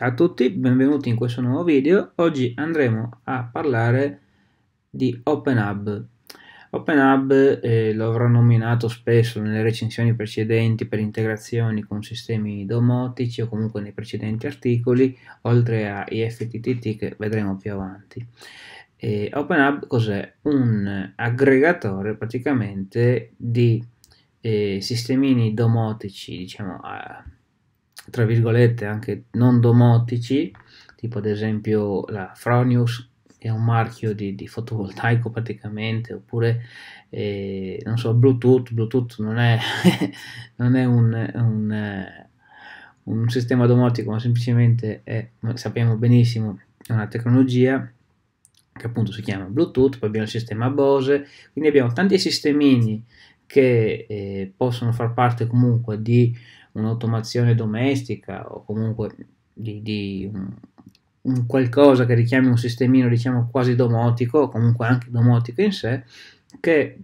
Ciao a tutti, benvenuti in questo nuovo video. Oggi andremo a parlare di Open Hub. eh, lo avrò nominato spesso nelle recensioni precedenti per integrazioni con sistemi domotici o comunque nei precedenti articoli, oltre a IFTTT che vedremo più avanti. E Open cos'è? Un aggregatore praticamente di eh, sistemini domotici, diciamo... Eh, tra virgolette anche non domotici, tipo ad esempio la Fronius che è un marchio di, di fotovoltaico praticamente, oppure eh, non so, Bluetooth, Bluetooth non è, non è un, un, eh, un, sistema domotico, ma semplicemente è, sappiamo benissimo, è una tecnologia che appunto si chiama Bluetooth, poi abbiamo il sistema Bose, quindi abbiamo tanti sistemini che eh, possono far parte comunque di un'automazione domestica o comunque di, di un, un, qualcosa che richiami un sistemino diciamo quasi domotico o comunque anche domotico in sé che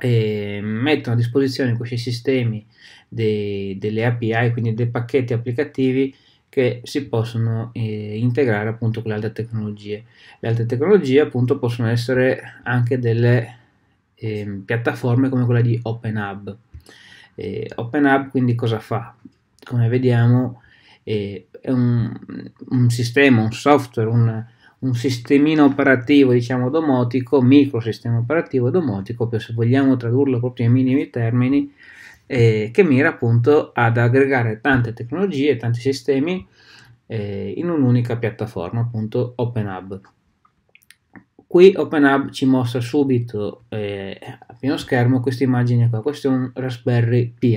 eh, mettono a disposizione questi sistemi de, delle API quindi dei pacchetti applicativi che si possono eh, integrare appunto con le altre tecnologie le altre tecnologie appunto possono essere anche delle eh, piattaforme come quella di OpenHub eh, OpenHub quindi cosa fa? Come vediamo eh, è un, un, sistema, un software, un, un sistemino operativo diciamo domotico, microsistema operativo domotico, se vogliamo tradurlo proprio in minimi termini, eh, che mira appunto ad aggregare tante tecnologie, tanti sistemi eh, in un'unica piattaforma, appunto OpenHub qui OpenHub ci mostra subito eh, a pieno schermo questa immagine qua, questo è un Raspberry Pi,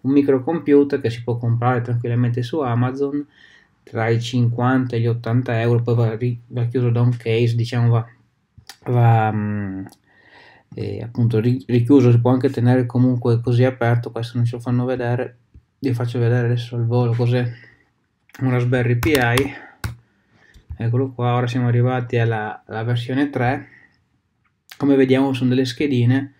un microcomputer che si può comprare tranquillamente su Amazon tra i 50 e gli 80 euro, poi va, ri- va chiuso da un case, diciamo va, va mh, mm, eh, appunto ri- richiuso, si può anche tenere comunque così aperto, questo non ce lo fanno vedere, vi faccio vedere adesso al volo cos'è un Raspberry Pi eccolo qua ora siamo arrivati alla, alla versione 3 come vediamo sono delle schedine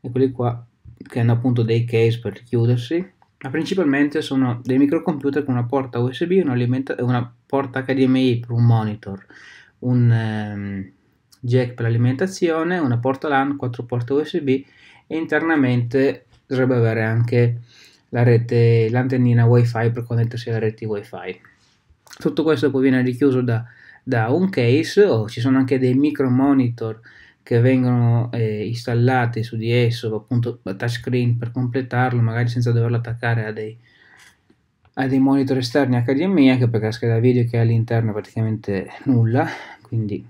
eccoli qua che hanno appunto dei case per chiudersi ma principalmente sono dei microcomputer con una porta USB e una, una porta HDMI per un monitor un ehm, jack per l'alimentazione una porta LAN, 4 porte USB e internamente dovrebbe avere anche la rete, l'antennina wifi per connettersi alle reti wifi tutto questo poi viene richiuso da da un case o ci sono anche dei micro monitor che vengono eh, installati su di esso, appunto touchscreen per completarlo, magari senza doverlo attaccare a dei, a dei monitor esterni HDMI, anche perché la scheda video che ha all'interno è praticamente nulla, quindi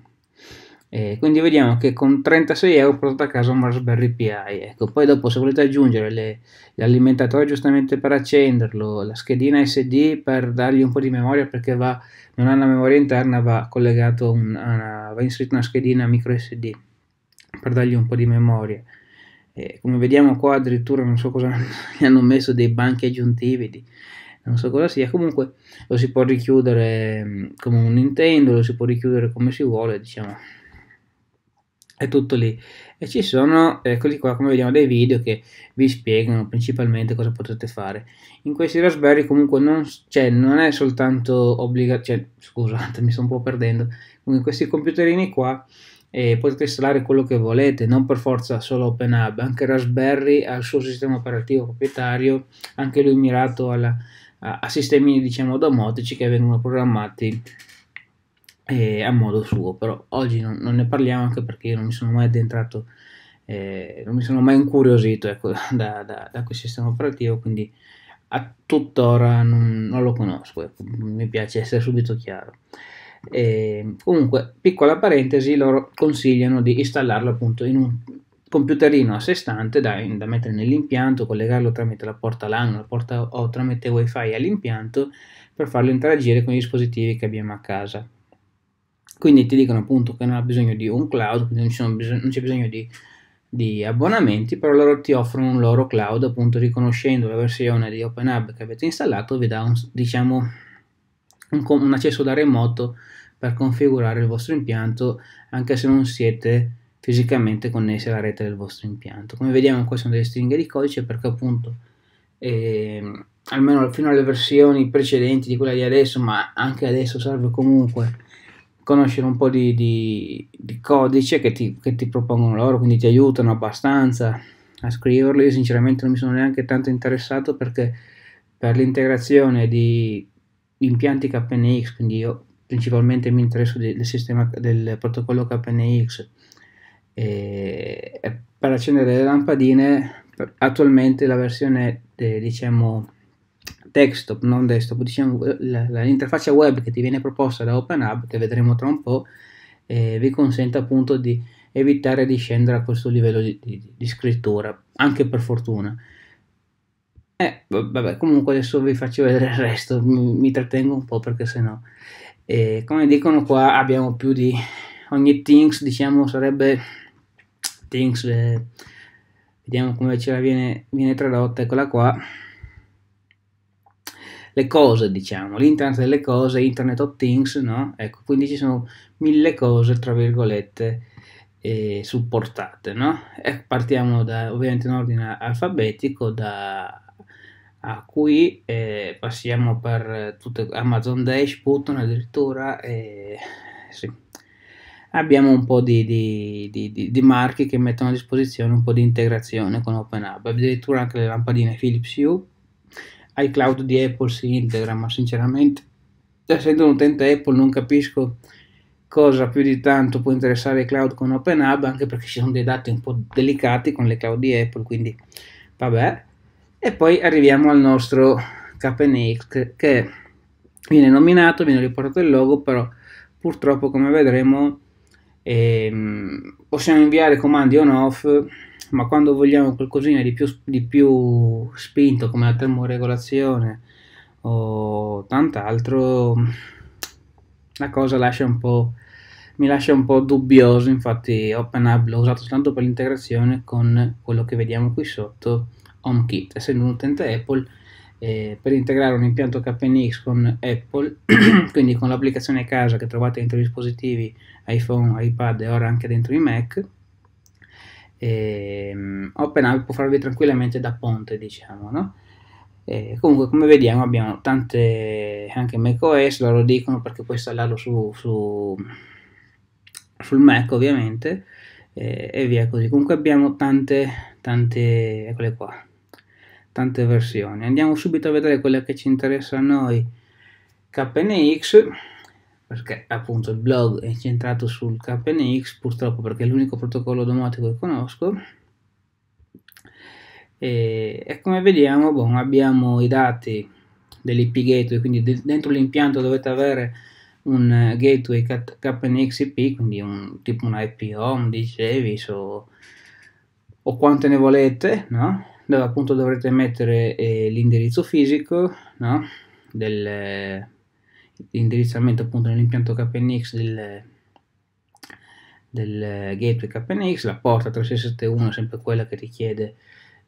eh, quindi vediamo che con 36 euro portate a casa un Raspberry Pi. Ecco. Poi dopo se volete aggiungere le, l'alimentatore giustamente per accenderlo, la schedina SD per dargli un po' di memoria perché va, non ha una memoria interna, va, collegato un, una, va inserita una schedina micro SD per dargli un po' di memoria. Eh, come vediamo qua addirittura non so cosa gli hanno messo dei banchi aggiuntivi. Di, non so cosa sia, comunque lo si può richiudere mm, come un Nintendo, lo si può richiudere come si vuole, diciamo, è tutto lì e ci sono eccoli qua come vediamo dei video che vi spiegano principalmente cosa potete fare in questi raspberry comunque non, cioè, non è soltanto obbligato cioè, scusate mi sto un po' perdendo comunque in questi computerini qua eh, potete installare quello che volete non per forza solo open hub anche raspberry ha il suo sistema operativo proprietario anche lui mirato alla, a, a sistemi diciamo domotici che vengono programmati eh, a modo suo, però oggi non, non, ne parliamo anche perché io non mi sono mai addentrato, eh, non mi sono mai incuriosito ecco, da, da, da, quel sistema operativo, quindi a tuttora non, non lo conosco, ecco, mi piace essere subito chiaro. E, comunque, piccola parentesi, loro consigliano di installarlo appunto in un computerino a sé stante da, da mettere nell'impianto, collegarlo tramite la porta LAN la porta, o tramite wifi all'impianto per farlo interagire con i dispositivi che abbiamo a casa quindi ti dicono appunto che non ha bisogno di un cloud, quindi non, bisog- non c'è bisogno di, di, abbonamenti, però loro ti offrono un loro cloud, appunto riconoscendo la versione di OpenHub che avete installato, vi dà un, diciamo, un, un accesso da remoto per configurare il vostro impianto, anche se non siete fisicamente connessi alla rete del vostro impianto. Come vediamo qua sono delle stringhe di codice perché appunto eh, almeno fino alle versioni precedenti di quella di adesso, ma anche adesso serve comunque conoscere un po' di, di, di codice che ti, che ti, propongono loro, quindi ti aiutano abbastanza a scriverli. Io sinceramente non mi sono neanche tanto interessato perché per l'integrazione di impianti KNX, quindi io principalmente mi interesso del, sistema, del protocollo KNX e per accendere le lampadine attualmente la versione de, diciamo desktop, non desktop, diciamo eh, l'interfaccia web che ti viene proposta da OpenHub, che vedremo tra un po', eh, vi consente appunto di evitare di scendere a questo livello di, di, di scrittura, anche per fortuna. Eh, vabbè, comunque adesso vi faccio vedere il resto, mi, mi trattengo un po' perché sennò... Eh, come dicono qua abbiamo più di... ogni things, diciamo, sarebbe... things... Eh, vediamo come ce la viene, viene tradotta, eccola qua le cose, diciamo, l'internet delle cose, internet of things, no? Ecco, quindi ci sono mille cose, tra virgolette, eh, supportate, no? E partiamo da, ovviamente in ordine alfabetico, da a qui eh, passiamo per tutte, Amazon Dash, Button addirittura, eh, sì. abbiamo un po' di, di, di, di, marchi che mettono a disposizione un po' di integrazione con OpenHub, addirittura anche le lampadine Philips Hue iCloud di Apple si integra, ma sinceramente, cioè, essendo un utente Apple, non capisco cosa più di tanto può interessare iCloud con OpenHub, anche perché ci sono dei dati un po' delicati con le cloud di Apple, quindi vabbè. E poi arriviamo al nostro KNX che viene nominato, viene riportato il logo, però purtroppo come vedremo ehm, possiamo inviare comandi on-off ma quando vogliamo qualcosina di più, di più spinto come la termoregolazione o tant'altro, la cosa lascia un po', mi lascia un po' dubbioso, infatti OpenHub l'ho usato soltanto per l'integrazione con quello che vediamo qui sotto, HomeKit, essendo un utente Apple eh, per integrare un impianto KNX con Apple, quindi con l'applicazione casa che trovate dentro i dispositivi iPhone, iPad e ora anche dentro i Mac, e, um, OpenAI può farvi tranquillamente da ponte, diciamo, no? E comunque, come vediamo, abbiamo tante anche macOS, loro dicono perché puoi installarlo su, su, sul Mac ovviamente e, e, via così. Comunque, abbiamo tante, tante, eccole qua, tante versioni. Andiamo subito a vedere quella che ci interessa a noi. KNX perché appunto il blog è centrato sul KNX, purtroppo perché è l'unico protocollo domotico che conosco. E, e come vediamo, boh, abbiamo i dati dell'IP gateway, quindi de dentro l'impianto dovete avere un eh, gateway KNX IP, quindi un, tipo un IP home, dicevi, so, o quante ne volete, no? dove appunto dovrete mettere eh, l'indirizzo fisico no? del l'indirizzamento appunto nell'impianto KNX del, del gateway KNX, la porta 3671 sempre quella che richiede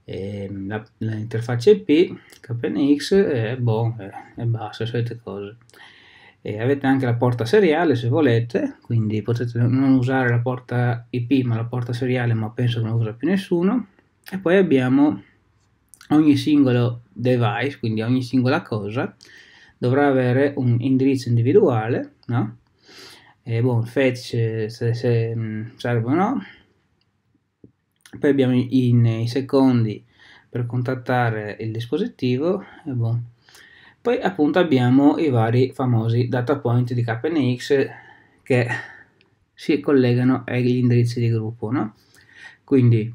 eh, l'interfaccia IP, KNX e eh, boh, eh, e basta, le solite cose. E avete anche la porta seriale se volete, quindi potete non usare la porta IP ma la porta seriale, ma penso che non usa più nessuno. E poi abbiamo ogni singolo device, quindi ogni singola cosa, dovrà avere un indirizzo individuale, no? E boh, fetch eh, se, se mm, serve o no. Poi abbiamo i, secondi per contattare il dispositivo e boh. Poi appunto abbiamo i vari famosi data point di KNX che si collegano agli indirizzi di gruppo, no? Quindi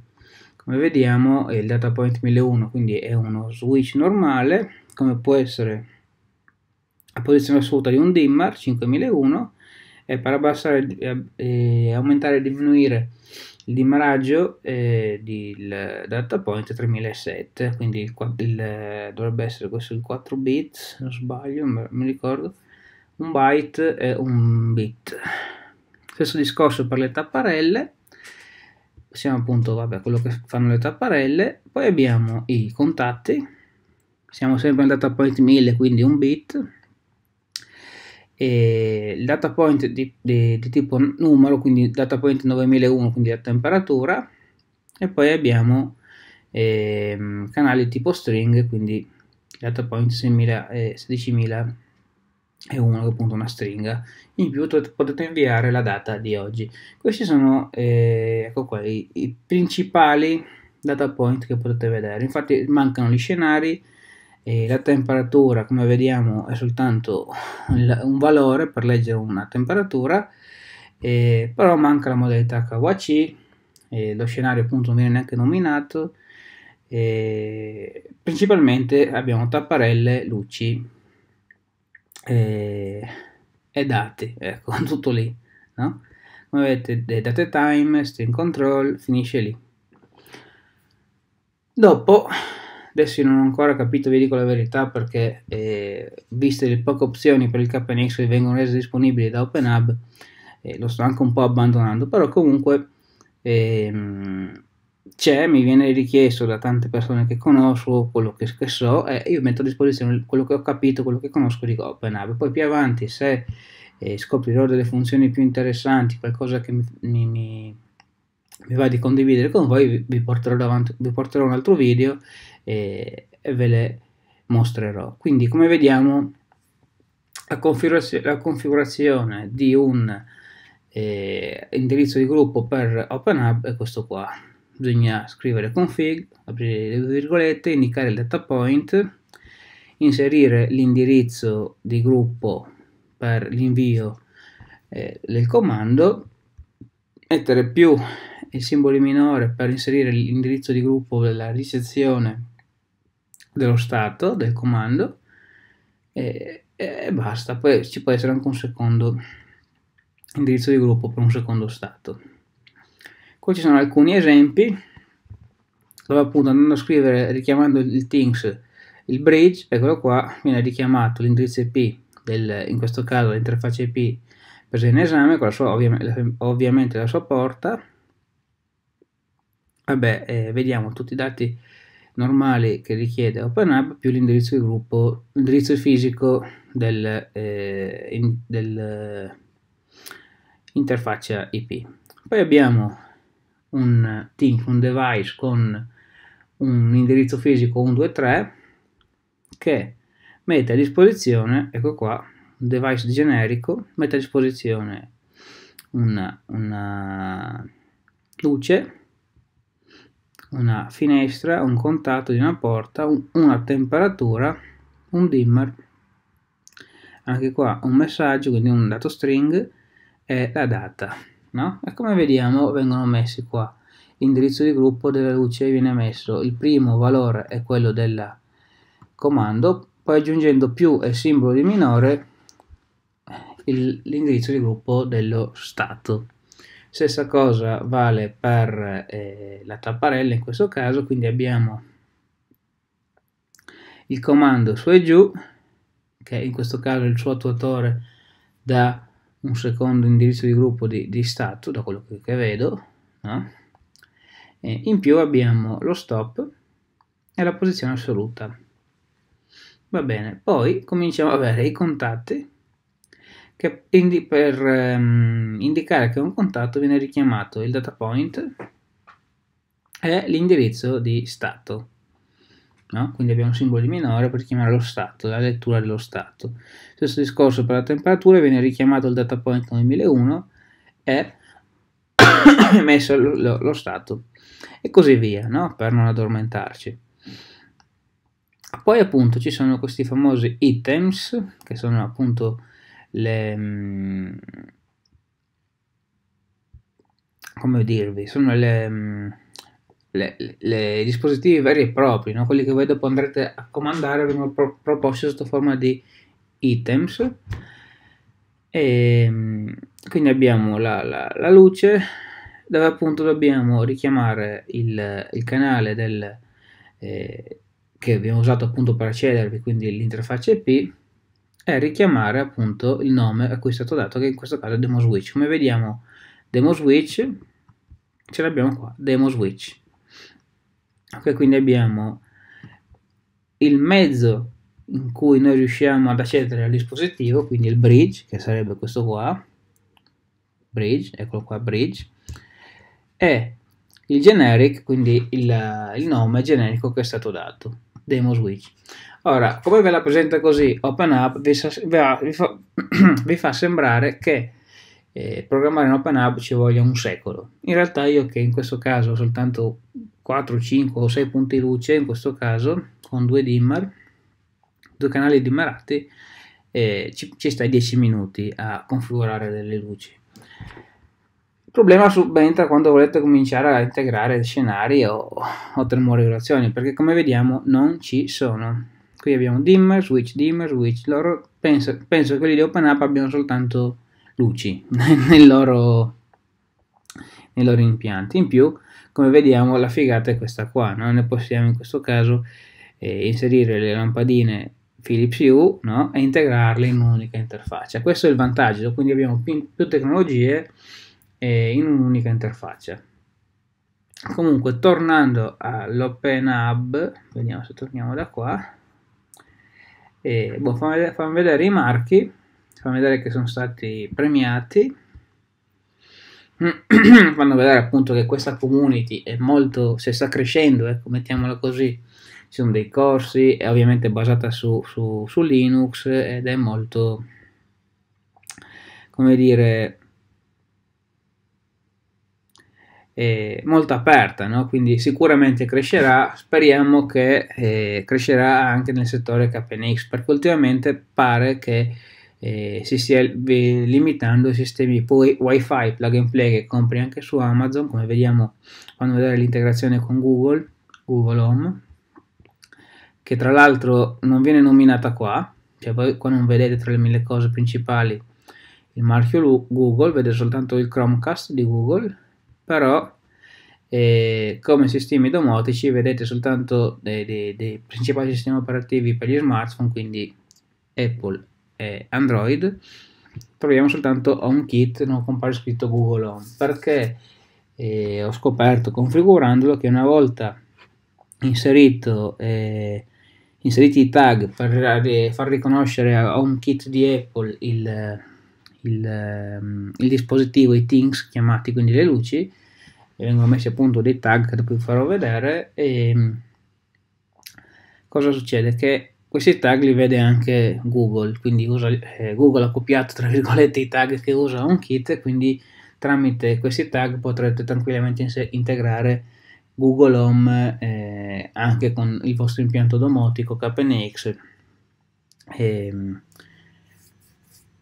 come vediamo il data point 1001 quindi è uno switch normale come può essere a posizione assoluta di un dimmer 5001 e per abbassare e eh, eh, aumentare e diminuire il dimmeraggio eh, del data point 3007 quindi il, il, eh, dovrebbe essere questo il 4 bits non sbaglio mi ricordo un byte e un bit stesso discorso per le tapparelle siamo appunto vabbè quello che fanno le tapparelle poi abbiamo i contatti siamo sempre in data point 1000 quindi un bit e il data point di, di, di tipo numero, quindi data point 9001, quindi la temperatura, e poi abbiamo eh, canali tipo string, quindi data point 16001, e appunto una stringa in più potete inviare la data di oggi questi sono eh, ecco qua, i, i, principali data point che potete vedere infatti mancano gli scenari e la temperatura come vediamo è soltanto un valore per leggere una temperatura eh, però manca la modalità KWC eh, lo scenario appunto non viene neanche nominato eh, principalmente abbiamo tapparelle, luci e date ecco tutto lì no? come vedete date time, string control finisce lì dopo Adesso io non ho ancora capito, vi dico la verità, perché eh, viste le poche opzioni per il KNX che vengono rese disponibili da OpenHub, eh, lo sto anche un po' abbandonando, però comunque ehm, c'è, mi viene richiesto da tante persone che conosco, quello che, che so, e eh, io metto a disposizione quello che ho capito, quello che conosco di OpenHub. Poi più avanti, se eh, scoprirò delle funzioni più interessanti, qualcosa che mi, mi, mi mi va di condividere con voi, vi porterò, davanti, vi porterò un altro video e, e ve le mostrerò. Quindi come vediamo la, configurazio la configurazione di un eh, indirizzo di gruppo per OpenHub è questo qua. Bisogna scrivere config, aprire le virgolette, indicare il data point, inserire l'indirizzo di gruppo per l'invio eh, del comando, mettere più il simbolo minore per inserire l'indirizzo di gruppo della ricezione dello Stato, del comando e, e basta. Poi ci può essere anche un secondo indirizzo di gruppo per un secondo Stato. Qui ci sono alcuni esempi dove appunto andando a scrivere richiamando il things il bridge, eccolo qua, viene richiamato l'indirizzo IP, del, in questo caso l'interfaccia IP presa in esame, con la sua, ovviamente, ovviamente la sua porta. Vabbè, eh, vediamo tutti i dati normale che richiede OpenApp più l'indirizzo di gruppo, l'indirizzo fisico dell'interfaccia eh, in, del eh, IP. Poi abbiamo un, un device con un indirizzo fisico 123 che mette a disposizione, ecco qua, un device generico, mette a disposizione una, una luce una finestra, un contatto di una porta, un, una temperatura, un dimmer. Anche qua un messaggio, quindi un dato string e la data. No? E come vediamo vengono messi qua. L'indirizzo di gruppo della luce viene messo. Il primo valore è quello del comando, poi aggiungendo più e simbolo di minore l'indirizzo di gruppo dello stato. Stessa cosa vale per eh, la tapparella in questo caso, quindi abbiamo il comando su e giù, che in questo caso il suo attuatore da un secondo indirizzo di gruppo di, di stato, da quello che, che vedo, no? in più abbiamo lo stop e la posizione assoluta. Va bene, poi cominciamo ad avere i contatti che indi per um, indicare che un contatto viene richiamato il data point e l'indirizzo di stato. No? Quindi abbiamo un simbolo di minore per chiamare lo stato, la lettura dello stato. Stesso discorso per la temperatura, viene richiamato il data point 1001 e messo lo, lo, lo, stato e così via, no? per non addormentarci. Poi appunto ci sono questi famosi items, che sono appunto le mm, come dirvi, sono le, mm, le, le dispositivi veri e propri, no? quelli che voi dopo andrete a comandare vengono pro, proposti sotto forma di items. E, mm, quindi abbiamo la, la, la luce dove appunto dobbiamo richiamare il, il canale del, eh, che abbiamo usato appunto per accedervi, quindi l'interfaccia IP è richiamare appunto il nome a cui è stato dato, che in questo caso è Demo Switch. Come vediamo, Demo Switch ce l'abbiamo qua, Demo Switch. Ok, quindi abbiamo il mezzo in cui noi riusciamo ad accedere al dispositivo, quindi il bridge, che sarebbe questo qua, bridge, eccolo qua, bridge, e il generic, quindi il, il nome generico che è stato dato. Demos Wiki. Ora, come ve la presenta così OpenUp, vi, vi, vi, fa, vi fa, sembrare che eh, programmare in OpenUp ci voglia un secolo. In realtà io che in questo caso ho soltanto 4, 5 o 6 punti luce, in questo caso con due dimmer, due canali dimmerati, eh, ci, ci stai 10 minuti a configurare delle luci problema subentra quando volete cominciare a integrare scenari o, o termoregolazioni, perché come vediamo non ci sono. Qui abbiamo dimmer, switch, dimmer, switch, loro, penso, penso che quelli di OpenApp abbiano soltanto luci nei loro, nei loro impianti. In più, come vediamo, la figata è questa qua, no? ne possiamo in questo caso eh, inserire le lampadine Philips U no? e integrarle in un'unica interfaccia. Questo è il vantaggio, quindi abbiamo più, più tecnologie eh, in un'unica interfaccia. Comunque, tornando all'Open Hub, vediamo se torniamo da qua, e, boh, fammi, vedere, fammi vedere i marchi, fammi vedere che sono stati premiati fanno vedere appunto che questa community è molto, se sta crescendo, ecco, mettiamola così, ci sono dei corsi, è ovviamente basata su, su, su Linux ed è molto, come dire, eh, molto aperta, no? quindi sicuramente crescerà, speriamo che eh, crescerà anche nel settore KNX, perché ultimamente pare che eh, si stia limitando ai sistemi poi wifi plug and play che compri anche su Amazon, come vediamo quando vedere l'integrazione con Google, Google Home, che tra l'altro non viene nominata qua, cioè voi qua non vedete tra le mille cose principali il marchio Google, vede soltanto il Chromecast di Google però eh, come sistemi domotici vedete soltanto dei, dei, dei, principali sistemi operativi per gli smartphone, quindi Apple e Android, troviamo soltanto HomeKit, non compare scritto Google Home, perché eh, ho scoperto configurandolo che una volta inserito, eh, inseriti i tag per far riconoscere a HomeKit di Apple il il, ehm, il dispositivo, i things chiamati, quindi le luci, e vengono messi appunto dei tag che dopo vi farò vedere e mm, cosa succede? Che questi tag li vede anche Google, quindi usa, eh, Google ha copiato tra virgolette i tag che usa HomeKit, quindi tramite questi tag potrete tranquillamente in integrare Google Home eh, anche con il vostro impianto domotico KNX. E, ehm,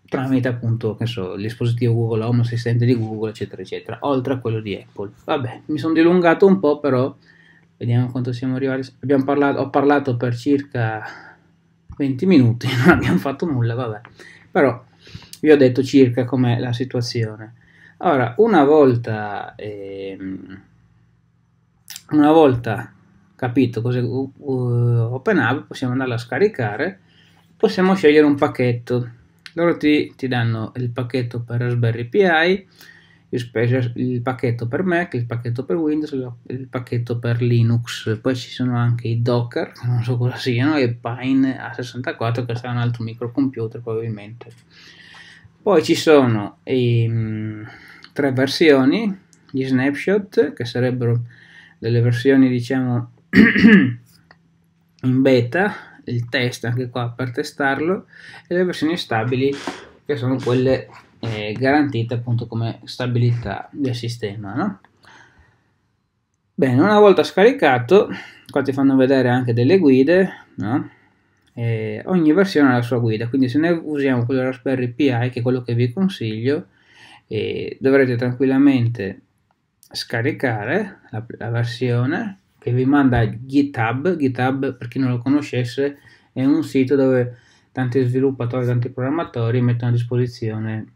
tramite appunto che so, il dispositivo Google Home Assistente di Google, eccetera, eccetera, oltre a quello di Apple. Vabbè, mi sono dilungato un po', però vediamo quanto siamo arrivati. Parlato, ho parlato per circa 20 minuti, non abbiamo fatto nulla, vabbè, però vi ho detto circa com'è la situazione. Ora, una volta, ehm, una volta capito cos'è uh, uh OpenHub, possiamo andarla a scaricare, possiamo scegliere un pacchetto loro ti, ti danno il pacchetto per Raspberry Pi, il, pacchetto per Mac, il pacchetto per Windows, il pacchetto per Linux. Poi ci sono anche i Docker, che non so cosa siano, e Pine A64, che sarà un altro microcomputer probabilmente. Poi ci sono i, mm, tre versioni, gli snapshot, che sarebbero delle versioni diciamo in beta il test anche qua per testarlo e le versioni stabili che sono quelle eh, garantite appunto come stabilità del sistema no? bene una volta scaricato qua ti fanno vedere anche delle guide no? Eh, ogni versione ha la sua guida quindi se noi usiamo quello Raspberry Pi che è quello che vi consiglio eh, dovrete tranquillamente scaricare la, la versione che vi manda GitHub. GitHub, per chi non lo conoscesse, è un sito dove tanti sviluppatori, tanti programmatori mettono a disposizione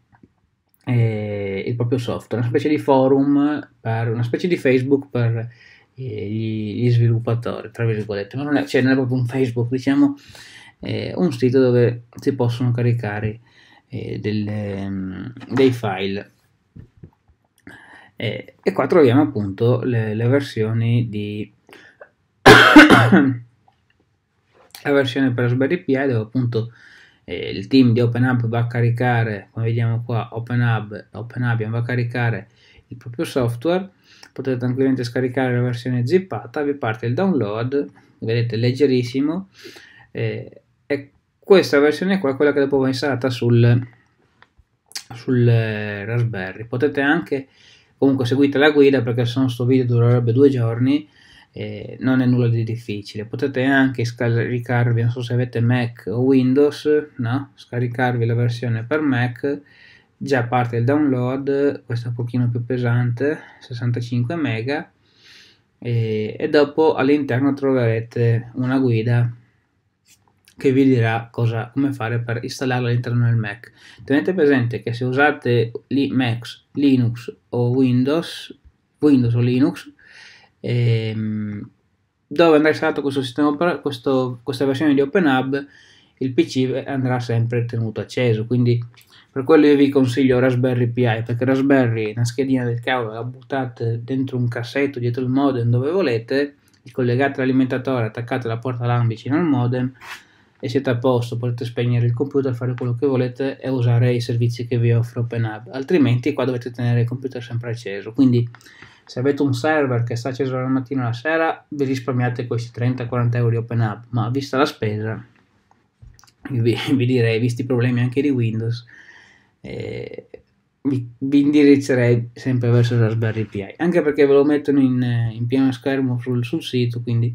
eh, il proprio software, una specie di forum, per, una specie di Facebook per eh, gli, gli, sviluppatori, tra virgolette, ma non è, cioè non è proprio un Facebook, diciamo, eh, un sito dove si possono caricare eh, delle, ehm, dei file. Eh, e qua troviamo appunto le, le versioni di la versione per Raspberry Pi dove appunto eh, il team di OpenHub va a caricare, come vediamo qua, OpenHub, OpenHub va a caricare il proprio software, potete tranquillamente scaricare la versione zippata, vi parte il download, vedete leggerissimo, eh, e questa versione qua è quella che dopo va installata sul, sul eh, Raspberry. Potete anche, comunque seguite la guida perché se no sto video durerebbe due giorni, eh, non è nulla di difficile. Potete anche scaricarvi, non so se avete Mac o Windows, no? scaricarvi la versione per Mac, già parte il download, questa è un pochino più pesante, 65 mega, e, e dopo all'interno troverete una guida che vi dirà cosa, come fare per installarlo all'interno del Mac. Tenete presente che se usate Mac, Linux o Windows, Windows o Linux, ehm, dove andrà installato questo sistema, questo, questa versione di OpenHub, il PC andrà sempre tenuto acceso. Quindi per quello io vi consiglio Raspberry Pi, perché Raspberry, una schedina del cavolo, la buttate dentro un cassetto, dietro il modem, dove volete, collegate l'alimentatore, attaccate la porta LAN vicino al modem e siete a posto, potete spegnere il computer, fare quello che volete e usare i servizi che vi offre OpenHub, altrimenti qua dovete tenere il computer sempre acceso. Quindi se avete un server che sta acceso dalla mattina alla sera, vi risparmiate questi 30-40 euro di open up, ma vista la spesa, vi, vi direi, visti i problemi anche di Windows, eh, vi, vi, indirizzerei sempre verso Raspberry Pi, anche perché ve lo mettono in, eh, in pieno schermo sul, sul, sito, quindi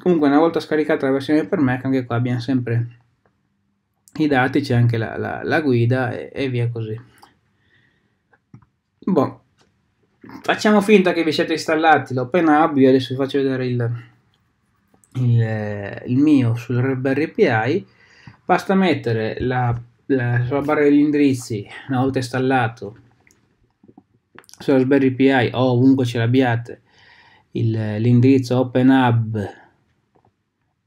comunque una volta scaricata la versione per Mac, anche qua abbiamo sempre i dati, c'è anche la, la, la guida e, e, via così. Boh facciamo finta che vi siete installati, l'ho appena avvio, adesso vi faccio vedere il, il, eh, il mio sul Raspberry Pi, basta mettere la, la, sulla barra degli indirizzi, una volta installato, su Raspberry Pi o ovunque ce l'abbiate, l'indirizzo OpenHub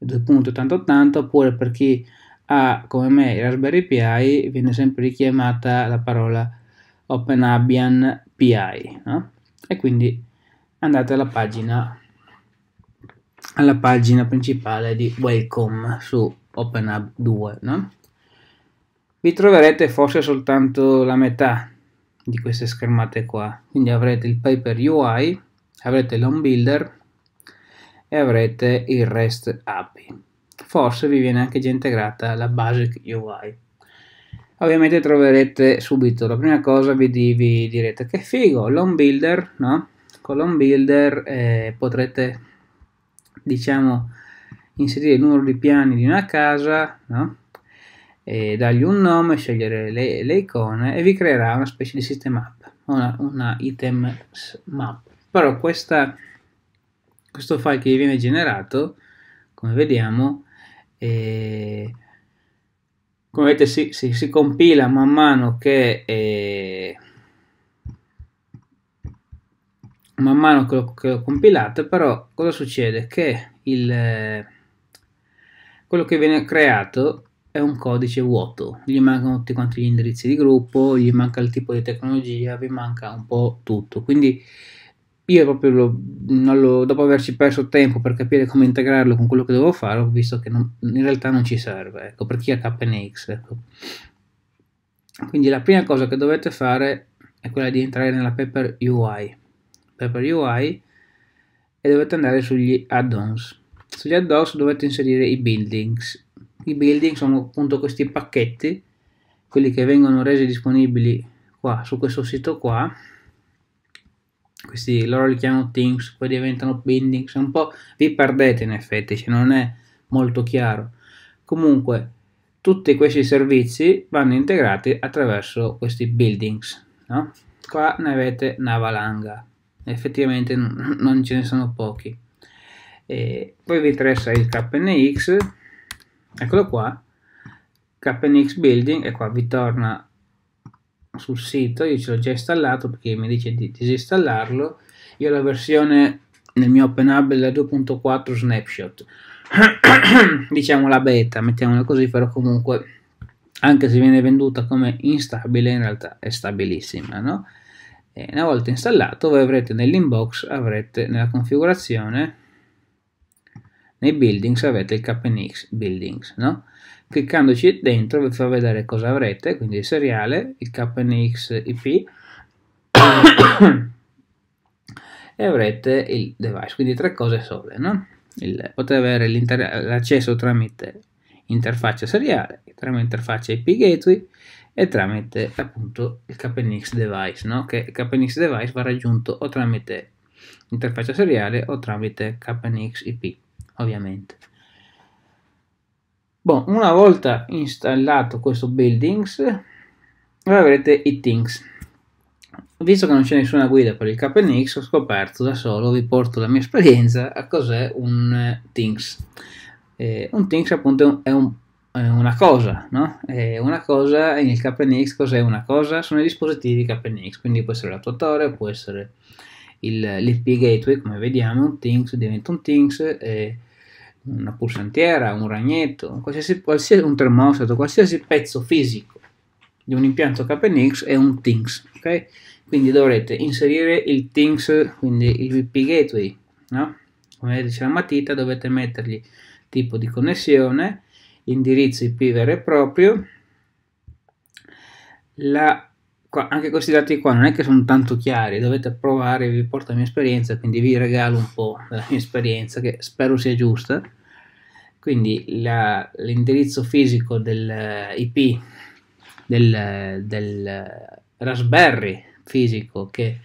2.8080 oppure per chi ha come me Raspberry Pi viene sempre richiamata la parola OpenAbian PI no? e quindi andate alla pagina alla pagina principale di Welcome su OpenHub 2 no? vi troverete forse soltanto la metà di queste schermate qua quindi avrete il paper UI avrete l'home builder e avrete il REST API forse vi viene anche già integrata la basic UI ovviamente troverete subito la prima cosa vi, di, vi direte che figo l'home builder no? con l'home builder eh, potrete diciamo inserire il numero di piani di una casa no? e dargli un nome scegliere le, le, icone e vi creerà una specie di system map una, una item map però questa, questo file che viene generato come vediamo eh, come vedete si, si, si compila man mano che eh, man mano che lo, che lo, compilate però cosa succede che il quello che viene creato è un codice vuoto gli mancano tutti quanti gli indirizzi di gruppo gli manca il tipo di tecnologia vi manca un po' tutto quindi io proprio lo, lo, dopo averci perso tempo per capire come integrarlo con quello che dovevo fare, ho visto che non, in realtà non ci serve, ecco, per chi ha KNX. Ecco. Quindi la prima cosa che dovete fare è quella di entrare nella Paper UI. Paper UI e dovete andare sugli add-ons. Sugli add-ons dovete inserire i buildings. I buildings sono appunto questi pacchetti, quelli che vengono resi disponibili qua su questo sito qua questi loro li chiamano things, poi diventano bindings, un po' vi perdete in effetti, cioè non è molto chiaro. Comunque, tutti questi servizi vanno integrati attraverso questi buildings, no? Qua ne avete una valanga, effettivamente non ce ne sono pochi. E poi vi interessa il KNX, eccolo qua, KNX building e qua vi torna sul sito, io ce l'ho già installato perché mi dice di disinstallarlo, io ho la versione nel mio Open Hub OpenHub 2.4 snapshot, diciamo la beta, mettiamola così, però comunque anche se viene venduta come instabile in realtà è stabilissima, no? E una volta installato voi avrete nell'inbox, avrete nella configurazione, nei buildings avete il KNX buildings, no? cliccandoci dentro vi fa vedere cosa avrete, quindi il seriale, il KNX IP e avrete il device, quindi tre cose sole, no? il, potete avere l'accesso tramite interfaccia seriale, tramite interfaccia IP gateway e tramite appunto il KNX device, no? che il KNX device va raggiunto o tramite interfaccia seriale o tramite KNX IP, ovviamente. Bon, una volta installato questo buildings, ora avrete i things. Visto che non c'è nessuna guida per il KNX, ho scoperto da solo, vi porto la mia esperienza a cos'è un eh, things. Eh, un things appunto è, un, è, un, è una cosa, no? È una cosa, nel KNX cos'è una cosa? Sono i dispositivi KNX, quindi può essere l'attuatore, può essere l'IP gateway, come vediamo, un things diventa un things. Eh, una pulsantiera, un ragnetto, qualsiasi, qualsiasi, un termostato, qualsiasi pezzo fisico di un impianto KNX è un TINX, ok? Quindi dovrete inserire il TINX, quindi il VP Gateway, no? Come dice la matita, dovete mettergli tipo di connessione, indirizzo IP vero e proprio, la anche questi dati qua non è che sono tanto chiari, dovete provare, vi porto la mia esperienza, quindi vi regalo un po' la mia esperienza che spero sia giusta. Quindi la, l'indirizzo fisico dell'IP eh, del, del Raspberry fisico che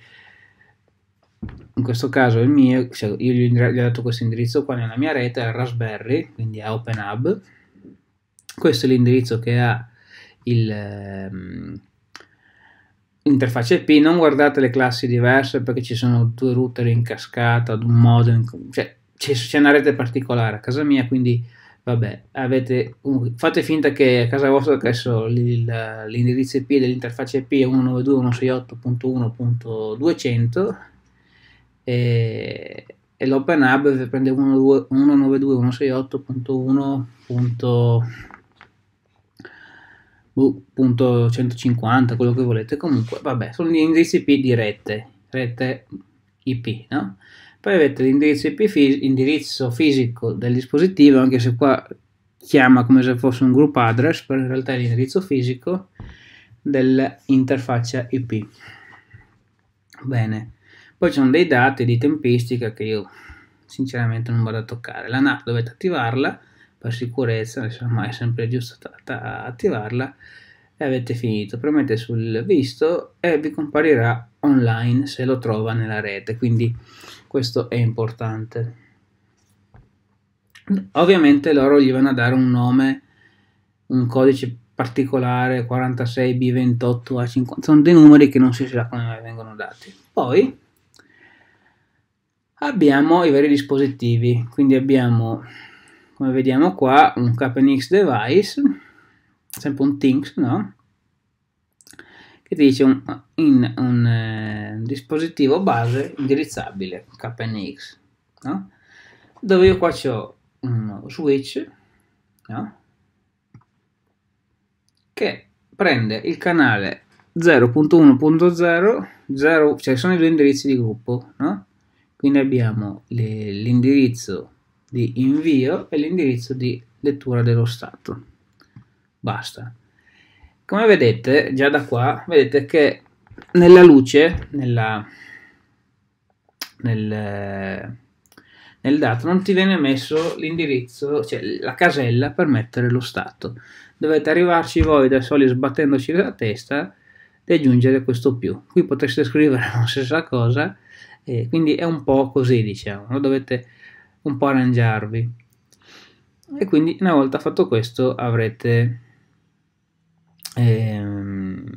in questo caso è il mio, cioè io gli ho dato questo indirizzo qua nella mia rete al Raspberry, quindi a OpenHub. Questo è l'indirizzo che ha il, ehm, interfaccia IP, non guardate le classi diverse perché ci sono due router in cascata, un modem, cioè c'è, una rete particolare a casa mia, quindi vabbè, avete, fate finta che a casa vostra adesso l'indirizzo IP dell'interfaccia IP è 192.168.1.200 e, e l'open hub prende 192.168.1.200 boh, punto 150, quello che volete. Comunque, vabbè, sono gli indirizzi IP di rete, rete IP, no? Poi avete l'indirizzo, IP indirizzo fisico del dispositivo, anche se qua chiama come se fosse un group address, però in realtà è l'indirizzo fisico dell'interfaccia IP. Bene, poi ci sono dei dati di tempistica che io sinceramente non vado a toccare. La NAP dovete attivarla per sicurezza, insomma è sempre giusto attivarla e avete finito. Premete sul visto e vi comparirà online se lo trova nella rete, quindi questo è importante. Ovviamente loro gli vanno a dare un nome, un codice particolare 46B28A50, sono dei numeri che non si sa come vengono dati. Poi abbiamo i vari dispositivi, quindi abbiamo come vediamo qua un KNX device, sempre un Things, no? Che dice un, in un eh, dispositivo base indirizzabile KNX, no? Dove io qua ho uno switch, no? Che prende il canale 0.1.0, cioè sono i due indirizzi di gruppo, no? Quindi abbiamo l'indirizzo di invio e l'indirizzo di lettura dello stato. Basta. Come vedete, già da qua, vedete che nella luce, nella, nel, nel dato, non ti viene messo l'indirizzo, cioè la casella per mettere lo stato. Dovete arrivarci voi da soli sbattendoci la testa e aggiungere questo più. Qui potreste scrivere la stessa cosa, eh, quindi è un po' così, diciamo. Dovete un po' arrangiarvi. E quindi una volta fatto questo avrete ehm,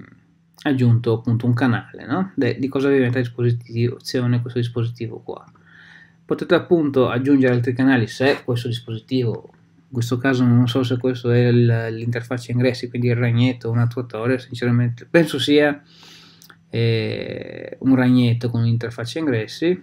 aggiunto appunto un canale no? De, di cosa vi mette a disposizione questo dispositivo qua. Potete appunto aggiungere altri canali se questo dispositivo, in questo caso non so se questo è l'interfaccia ingressi, quindi il ragnetto o un attuatore, sinceramente penso sia eh, un ragnetto con l'interfaccia ingressi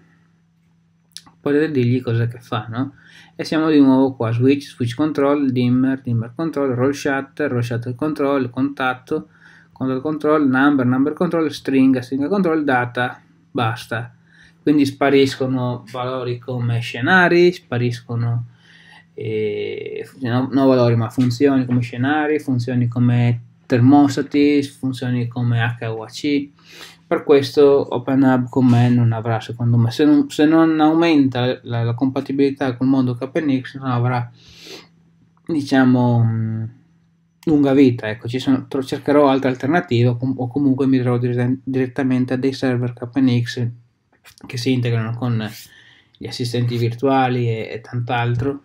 potete dirgli cosa che fa, no? E siamo di nuovo qua, switch, switch control, dimmer, dimmer control, roll shutter, roll shutter control, contatto, control control, number, number control, stringa, stringa control, data, basta. Quindi spariscono valori come scenari, spariscono eh, no, no valori ma funzioni come scenari, funzioni come termostati, funzioni come HUAC per questo OpenHub con me non avrà, secondo me, se non, se non aumenta la, la, compatibilità col mondo KNX, non avrà, diciamo, mm, lunga vita. Ecco, sono, cercherò altre alternative o, com- o comunque mi darò dire- direttamente a dei server KNX che si integrano con gli assistenti virtuali e, e tant'altro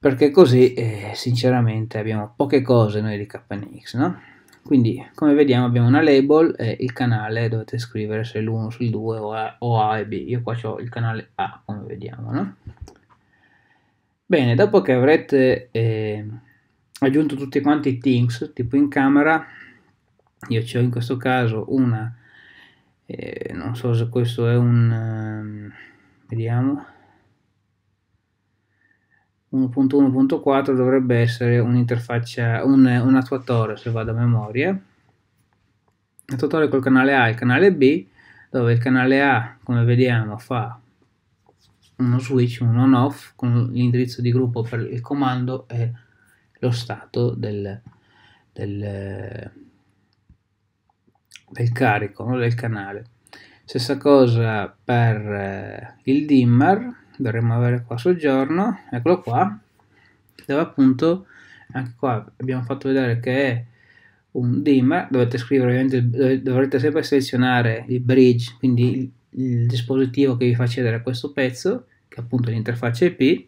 perché così eh, sinceramente abbiamo poche cose noi di KNX, no? quindi come vediamo abbiamo una label e il canale dovete scrivere se l'1 sul 2 o a, o a, e B io qua ho il canale A come vediamo no? bene dopo che avrete eh, aggiunto tutti quanti i things tipo in camera io ho in questo caso una eh, non so se questo è un um, vediamo 1.1.4 dovrebbe essere un'interfaccia, un, un attuatore se vado a memoria, attuatore col canale A e il canale B, dove il canale A, come vediamo, fa uno switch, un on off, con l'indirizzo di gruppo per il comando e lo stato del, del, del carico del canale. Stessa cosa per eh, il dimmer, dovremmo avere qua soggiorno eccolo qua dove appunto anche qua abbiamo fatto vedere che è un dimmer dovete scrivere ovviamente dovrete sempre selezionare il bridge quindi il, il dispositivo che vi fa accedere a questo pezzo che appunto è l'interfaccia IP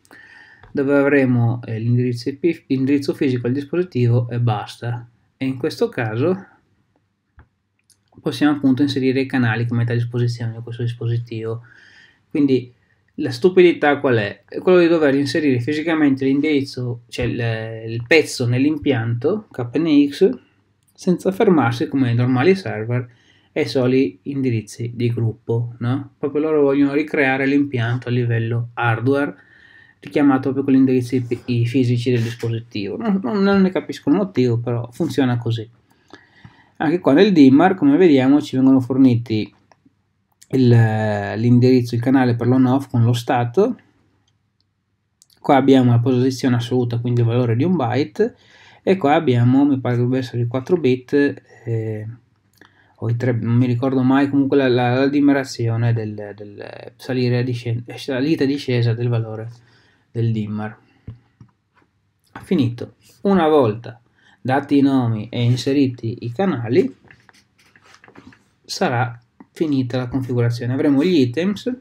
dove avremo eh, l'indirizzo, fisico del dispositivo e basta e in questo caso possiamo appunto inserire i canali che mette a disposizione questo dispositivo quindi la stupidità qual è? È quello di dover inserire fisicamente l'indirizzo, cioè il, il pezzo nell'impianto KNX senza fermarsi come i normali server ai soli indirizzi di gruppo, no? Proprio loro vogliono ricreare l'impianto a livello hardware richiamato proprio con gli indirizzi fisici del dispositivo. Non, non ne capisco il motivo, però funziona così. Anche qua nel DIMAR, come vediamo, ci vengono forniti il, l'indirizzo, il canale per l'on off con lo stato. Qua abbiamo la posizione assoluta, quindi il valore di un byte, e qua abbiamo, mi pare che dovrebbe essere i 4 bit, eh, o i 3, non mi ricordo mai, comunque la, la, la dimmerazione del, del salire discesa, eh, salita e discesa del valore del dimmer. Finito. Una volta dati i nomi e inseriti i canali, sarà finita la configurazione avremo gli items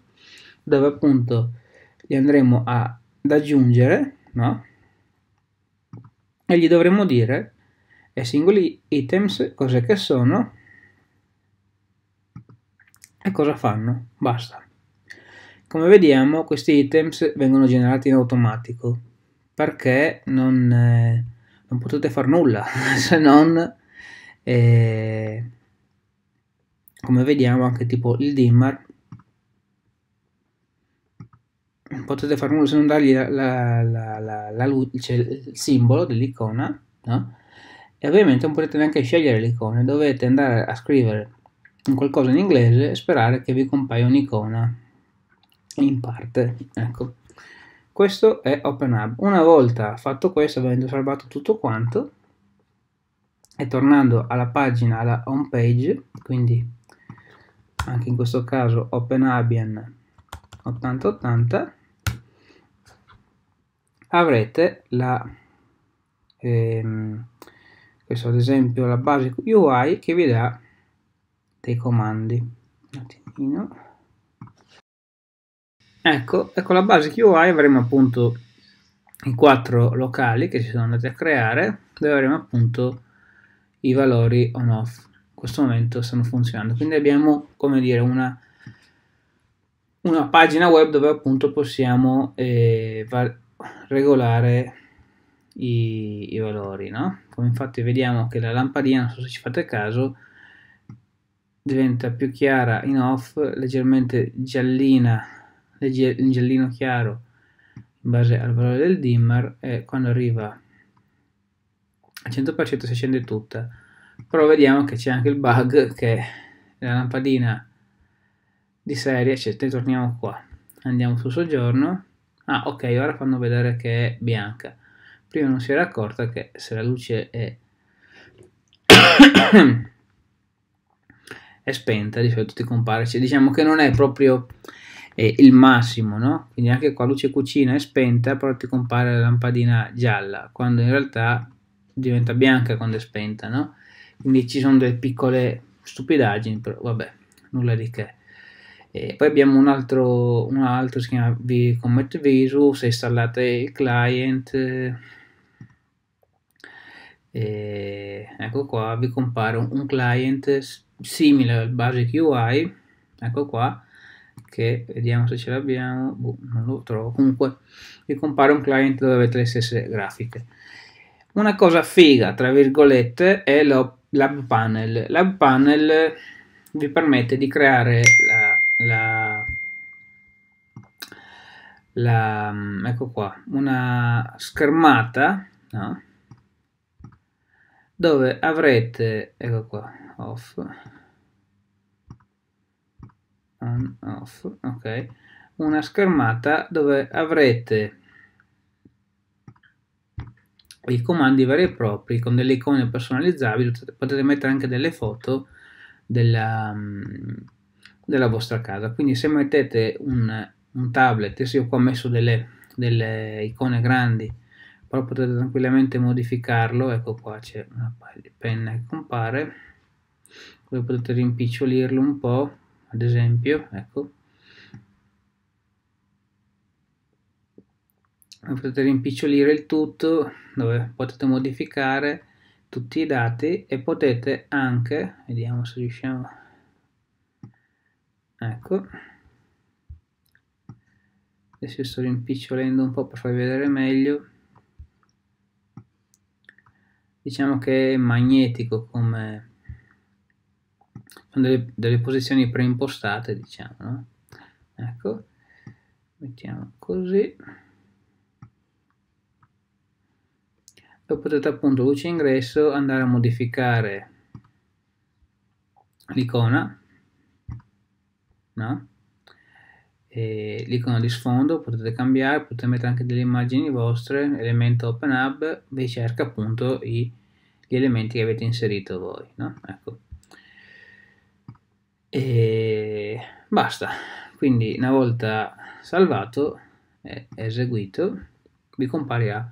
dove appunto li andremo ad aggiungere no? e gli dovremo dire ai singoli items cos'è che sono e cosa fanno basta come vediamo questi items vengono generati in automatico perché non, eh, non potete far nulla se non eh, come vediamo anche tipo il dimmer potete fare uno se non dargli la, la, la, la luce, cioè il simbolo dell'icona no? e ovviamente non potete neanche scegliere l'icona dovete andare a scrivere qualcosa in inglese e sperare che vi compaia un'icona in parte ecco questo è OpenHub una volta fatto questo avendo salvato tutto quanto e tornando alla pagina alla home page quindi anche in questo caso OpenAbian 8080 avrete la ehm, questo ad esempio la base UI che vi dà dei comandi ecco, ecco la base UI avremo appunto i quattro locali che ci sono andati a creare dove avremo appunto i valori on off questo momento stanno funzionando. Quindi abbiamo, come dire, una, una pagina web dove appunto possiamo eh, va- regolare i, i valori, no? Come infatti vediamo che la lampadina, non so se ci fate caso, diventa più chiara in off, leggermente giallina, legge- in giallino chiaro in base al valore del dimmer e quando arriva al 100% si accende tutta però vediamo che c'è anche il bug che la lampadina di serie cioè torniamo qua andiamo su soggiorno ah ok ora fanno vedere che è bianca prima non si era accorta che se la luce è, è spenta di solito ti compare cioè, diciamo che non è proprio eh, il massimo no quindi anche qua luce cucina è spenta però ti compare la lampadina gialla quando in realtà diventa bianca quando è spenta no quindi ci sono delle piccole stupidaggini però vabbè nulla di che e poi abbiamo un altro, un altro si chiama Comet Visu se installate il client e eh, eh, ecco qua vi compare un client simile al basic UI ecco qua che vediamo se ce l'abbiamo boh, non lo trovo comunque vi compare un client dove avete le stesse grafiche una cosa figa tra virgolette è l'op LabPanel. Mm-hmm. LabPanel vi permette di creare la, la, la mm, ecco qua, una schermata no? dove avrete, ecco qua, off, on, off, ok, una schermata dove avrete i comandi veri e propri con delle icone personalizzabili, potete mettere anche delle foto della, mm, della vostra casa. Quindi se mettete un, un tablet, io qua ho messo delle, delle icone grandi, però potete tranquillamente modificarlo, ecco qua c'è una penna che compare, voi potete rimpicciolirlo un po', ad esempio, ecco, potete rimpicciolire il tutto dove potete modificare tutti i dati e potete anche vediamo se riusciamo ecco adesso sto rimpicciolendo un po' per farvi vedere meglio diciamo che è magnetico come sono delle, delle posizioni preimpostate diciamo no? ecco mettiamo così potete appunto luce ingresso andare a modificare l'icona no? l'icona di sfondo potete cambiare potete mettere anche delle immagini vostre elemento open hub vi cerca appunto i, gli elementi che avete inserito voi no? ecco e basta quindi una volta salvato e eseguito vi comparirà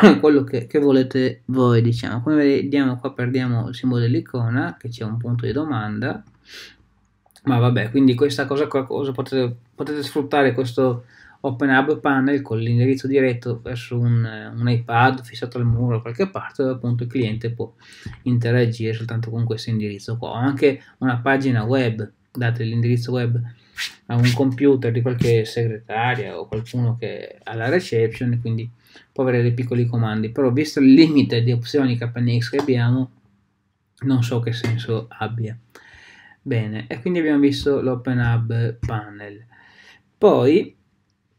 quello che, che, volete voi diciamo come vediamo qua perdiamo il simbolo dell'icona che c'è un punto di domanda ma vabbè quindi questa cosa, cosa potete, potete sfruttare questo open hub panel con l'indirizzo diretto verso un, un, iPad fissato al muro da qualche parte dove appunto il cliente può interagire soltanto con questo indirizzo qua o anche una pagina web date l'indirizzo web a un computer di qualche segretaria o qualcuno che ha la reception quindi può avere dei piccoli comandi però visto il limite di opzioni KNX che abbiamo non so che senso abbia bene e quindi abbiamo visto l'open hub panel poi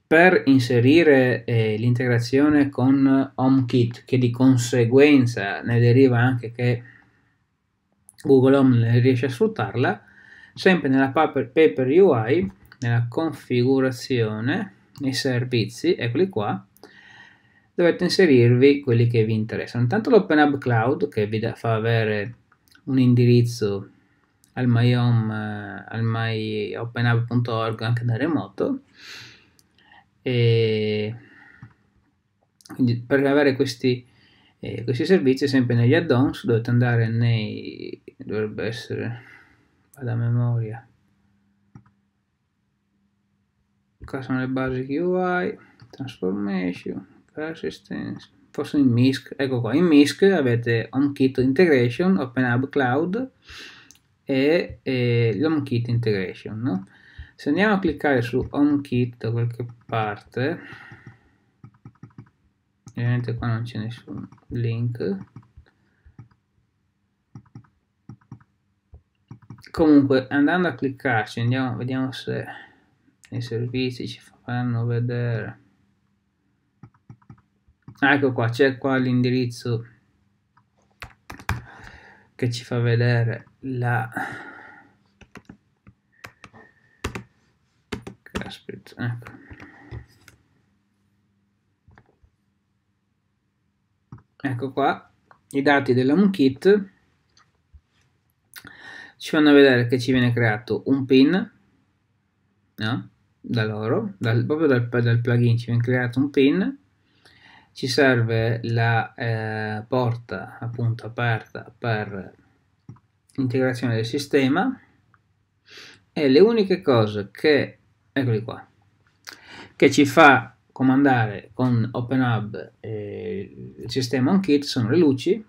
per inserire eh, l'integrazione con HomeKit che di conseguenza ne deriva anche che Google Home riesce a sfruttarla Sempre nella Paper UI, nella configurazione, nei servizi, eccoli qua, dovete inserirvi quelli che vi interessano. Intanto l'Open Hub Cloud che vi da, fa avere un indirizzo al eh, myopenhub.org anche da remoto e per avere questi, eh, questi servizi sempre negli add-ons dovete andare nei dovrebbe essere alla memoria qua sono le basic UI transformation persistence forse in MISC ecco qua in MISC avete HomeKit integration OpenHub cloud e, e l'HomeKit integration no? se andiamo a cliccare su HomeKit da qualche parte ovviamente qua non c'è nessun link comunque andando a cliccarci andiamo vediamo se i servizi ci fanno vedere ecco qua c'è qua l'indirizzo che ci fa vedere la caspita ecco ecco qua i dati della Moonkit ci fanno vedere che ci viene creato un pin no? da loro, dal, proprio dal, dal, plugin ci viene creato un pin ci serve la eh, porta appunto aperta per l'integrazione del sistema e le uniche cose che eccoli qua che ci fa comandare con OpenHub eh, il sistema OnKit sono le luci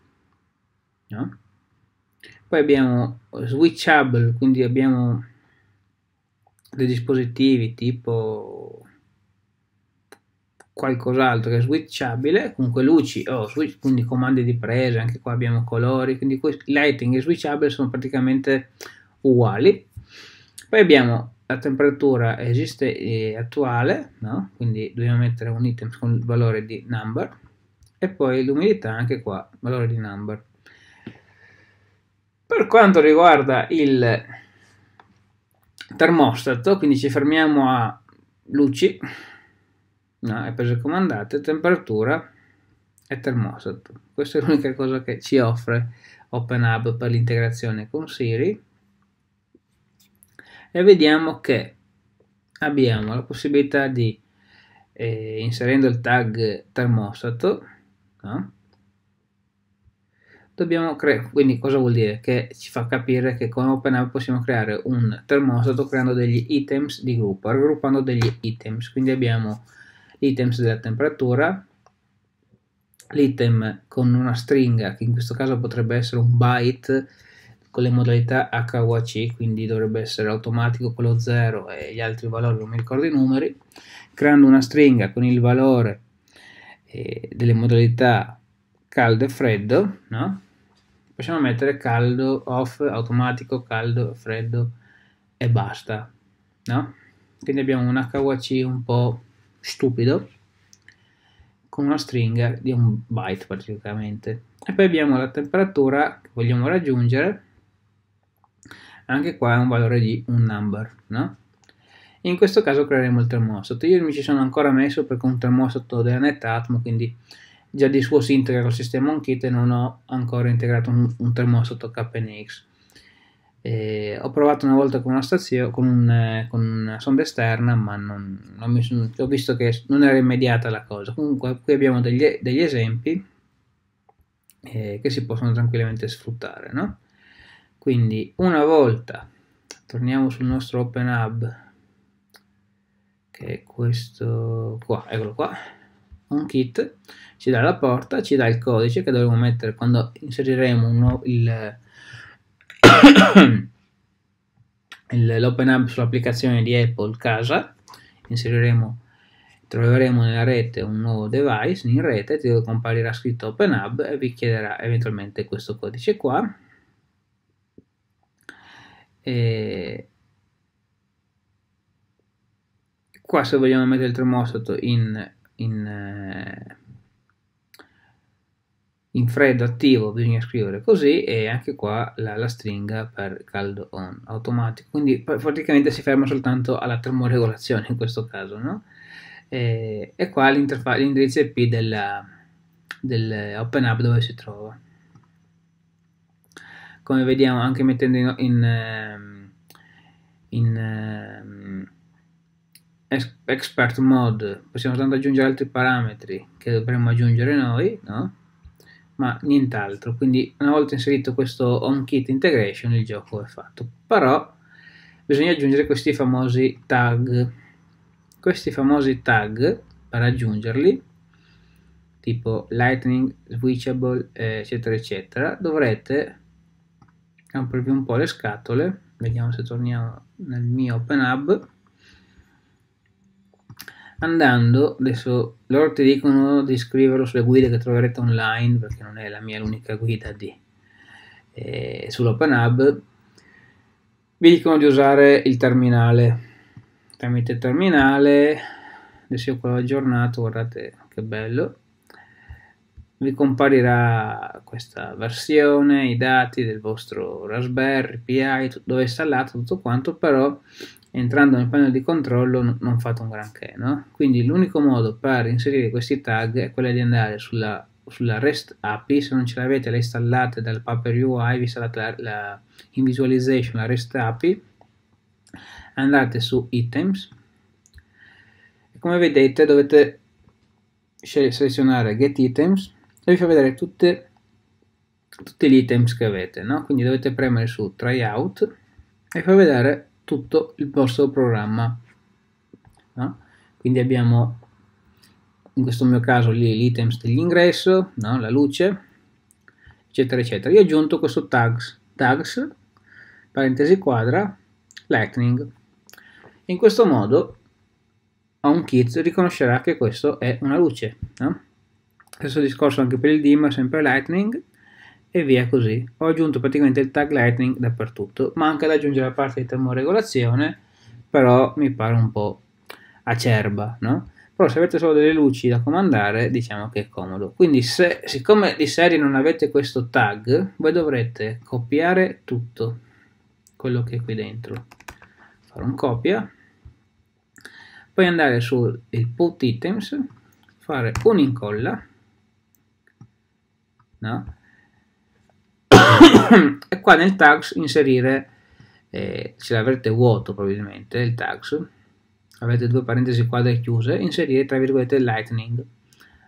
no? poi abbiamo switchable quindi abbiamo dei dispositivi tipo qualcos'altro che è switchabile comunque luci o oh, switch, quindi comandi di presa anche qua abbiamo colori quindi lighting e switchable sono praticamente uguali poi abbiamo la temperatura esiste eh, attuale no? quindi dobbiamo mettere un item con il valore di number e poi l'umidità anche qua valore di number per quanto riguarda il termostato, quindi ci fermiamo a luci, no, è prese comandate, temperatura e termostato. Questa è l'unica cosa che ci offre OpenHub per l'integrazione con Siri. E vediamo che abbiamo la possibilità di, eh, inserendo il tag termostato, no? dobbiamo creare, quindi cosa vuol dire? Che ci fa capire che con OpenApp possiamo creare un termostato creando degli items di gruppo, raggruppando degli items, quindi abbiamo l'items della temperatura, l'item con una stringa che in questo caso potrebbe essere un byte con le modalità HUAC, quindi dovrebbe essere automatico quello 0 e gli altri valori non mi ricordo i numeri, creando una stringa con il valore eh, delle modalità caldo e freddo, no? possiamo mettere caldo, off, automatico, caldo, freddo e basta, no? Quindi abbiamo un HWC un po' stupido con una stringa di un byte praticamente. E poi abbiamo la temperatura che vogliamo raggiungere, anche qua è un valore di un number, no? In questo caso creeremo il termostato. Io mi ci sono ancora messo perché un termostato della NetAtmo, quindi Già di suo si integra col sistema OnKit e non ho ancora integrato un, un termo sotto KNX. Eh, ho provato una volta con una, stazione, con, un, eh, con una sonda esterna, ma non, non mi, ho visto che non era immediata la cosa. Comunque, qui abbiamo degli, degli esempi eh, che si possono tranquillamente sfruttare. No? Quindi, una volta torniamo sul nostro Open Hub, che è questo qua, eccolo qua kit, ci dà la porta, ci dà il codice che dovremo mettere quando inseriremo uno, il, il, l'open hub sull'applicazione di Apple casa, inseriremo troveremo nella rete un nuovo device in rete dove comparirà scritto Open Hub e vi chiederà eventualmente questo codice qua e qua se vogliamo mettere il termostato in in, eh, in freddo attivo bisogna scrivere così e anche qua la, la stringa per caldo on automatico quindi praticamente si ferma soltanto alla termoregolazione in questo caso no? e, e qua l'indirizzo IP della, del open up dove si trova come vediamo anche mettendo in, in, ehm, in ehm, expert mode possiamo tanto aggiungere altri parametri che dovremmo aggiungere noi no? ma nient'altro quindi una volta inserito questo onkit integration il gioco è fatto però bisogna aggiungere questi famosi tag questi famosi tag per aggiungerli tipo lightning switchable eccetera eccetera dovrete aprirvi diciamo, un po' le scatole vediamo se torniamo nel mio open hub andando, adesso loro ti dicono di scriverlo sulle guide che troverete online, perché non è la mia l'unica guida di, eh, sull'Open Hub, vi dicono di usare il terminale. Tramite terminale, adesso io quello aggiornato, guardate che bello, vi comparirà questa versione, i dati del vostro Raspberry Pi, dove è installato tutto quanto, però entrando nel panel di controllo non fate un granché, no? Quindi l'unico modo per inserire questi tag è quello di andare sulla, sulla REST API, se non ce l'avete la installate dal Paper UI, vi installate la, la, in visualization la REST API, andate su items, e come vedete dovete selezionare get items e vi fa vedere tutte, tutti gli items che avete, no? Quindi dovete premere su try out e fa vedere tutto il vostro programma. No? Quindi abbiamo in questo mio caso l'items dell'ingresso, no? la luce, eccetera, eccetera. Io ho aggiunto questo tags, tags, parentesi quadra, lightning. In questo modo a un HomeKit riconoscerà che questo è una luce. No? Stesso discorso anche per il dim, sempre lightning, e via così. Ho aggiunto praticamente il tag lightning dappertutto. Manca da aggiungere la parte di termoregolazione, però mi pare un po' acerba, no? Però se avete solo delle luci da comandare, diciamo che è comodo. Quindi se, siccome di serie non avete questo tag, voi dovrete copiare tutto quello che è qui dentro. Fare un copia, poi andare sul put items, fare un incolla, no? e qua nel tags inserire eh, se l'avrete vuoto probabilmente il tags avete due parentesi quadre chiuse inserire tra virgolette lightning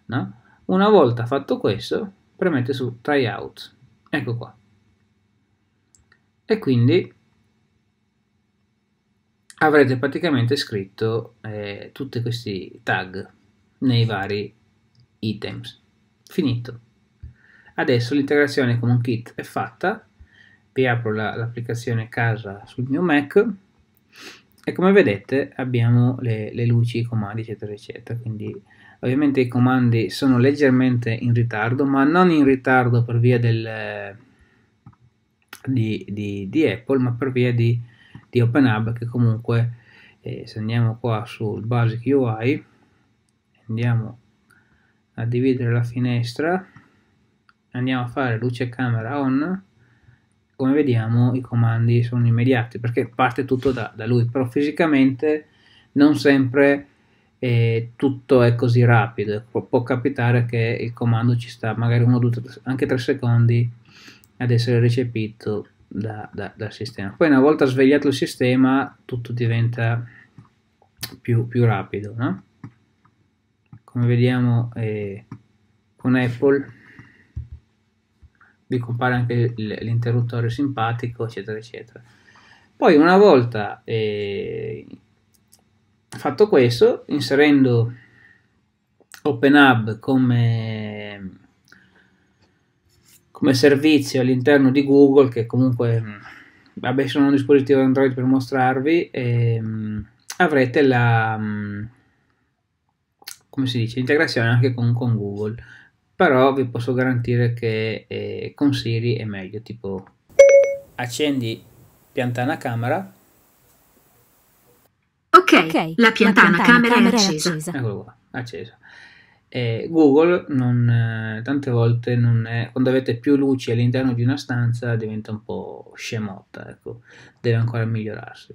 no? una volta fatto questo premete su tryout ecco qua e quindi avrete praticamente scritto eh, tutti questi tag nei vari items finito Adesso l'integrazione con un Kit è fatta, vi apro l'applicazione la, casa sul mio Mac e come vedete abbiamo le, le, luci, i comandi eccetera eccetera, quindi ovviamente i comandi sono leggermente in ritardo ma non in ritardo per via del, eh, di, di, di Apple ma per via di, di OpenHub che comunque eh, se andiamo qua sul Basic UI andiamo a dividere la finestra andiamo a fare luce camera on, come vediamo i comandi sono immediati perché parte tutto da, da lui, però fisicamente non sempre eh, tutto è così rapido, Pu può, capitare che il comando ci sta magari uno, due, tre, anche tre secondi ad essere recepito da, da, dal sistema. Poi una volta svegliato il sistema tutto diventa più, più rapido, no? come vediamo eh, con Apple vi compare anche l'interruttore simpatico, eccetera, eccetera. Poi una volta eh, fatto questo, inserendo OpenHub come, come servizio all'interno di Google, che comunque, vabbè, sono un dispositivo Android per mostrarvi, eh, avrete la, come si dice, integrazione anche con, con Google però vi posso garantire che eh, con Siri è meglio, tipo accendi piantana camera. Ok, okay. la piantana, piantana camera, camera, è accesa. accesa. Eccolo qua, accesa. Google non, eh, tante volte è, quando avete più luci all'interno di una stanza diventa un po' scemotta, ecco. deve ancora migliorarsi.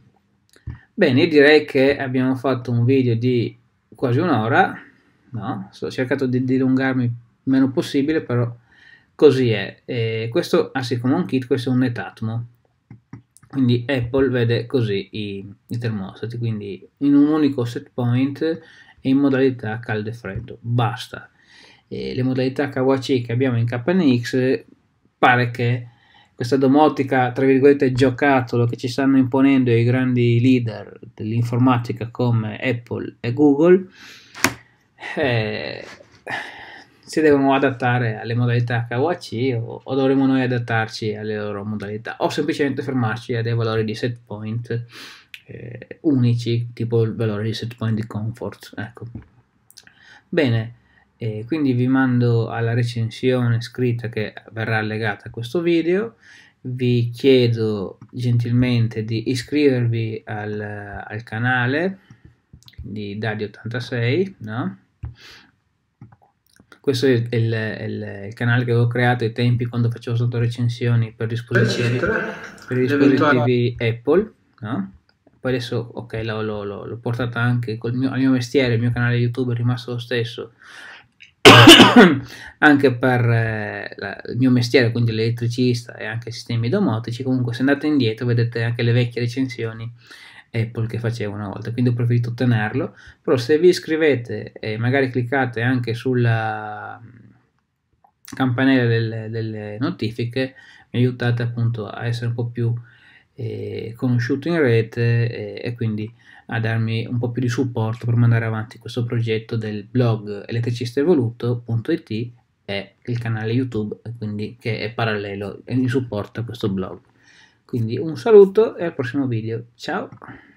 Bene, direi che abbiamo fatto un video di quasi un'ora, no? Ho cercato di dilungarmi meno possibile, però così è. E questo ha ah, siccome sì, un kit, questo è un netatmo. Quindi Apple vede così i, i termostati, quindi in un unico set point e in modalità caldo e freddo. Basta. E le modalità KWC che abbiamo in KNX pare che questa domotica, tra virgolette, giocattolo che ci stanno imponendo i grandi leader dell'informatica come Apple e Google, eh, si devono adattare alle modalità KWC o, o, dovremo noi adattarci alle loro modalità o semplicemente fermarci a dei valori di set point eh, unici tipo il valore di set point di comfort ecco bene eh, quindi vi mando alla recensione scritta che verrà allegata a questo video vi chiedo gentilmente di iscrivervi al, al canale di Dadi86 no? questo è il, il, il canale che avevo creato ai tempi quando facevo sotto recensioni per dispositivi, per dispositivi Apple, no? poi adesso ok l'ho, l'ho, l'ho portata anche col mio, al mio mestiere, il mio canale YouTube è rimasto lo stesso, anche per eh, la, il mio mestiere, quindi l'elettricista e anche sistemi domotici. Comunque, se andate indietro, vedete anche le vecchie recensioni Apple che faceva una volta, quindi ho preferito tenerlo, però se vi iscrivete e magari cliccate anche sulla mm, campanella delle, delle notifiche, mi aiutate appunto a essere un po' più eh, conosciuto in rete e, e quindi a darmi un po' più di supporto per mandare avanti questo progetto del blog elettricistevoluto.it e il canale YouTube, quindi che è parallelo e mi supporta questo blog. Quindi un saluto e al prossimo video. Ciao!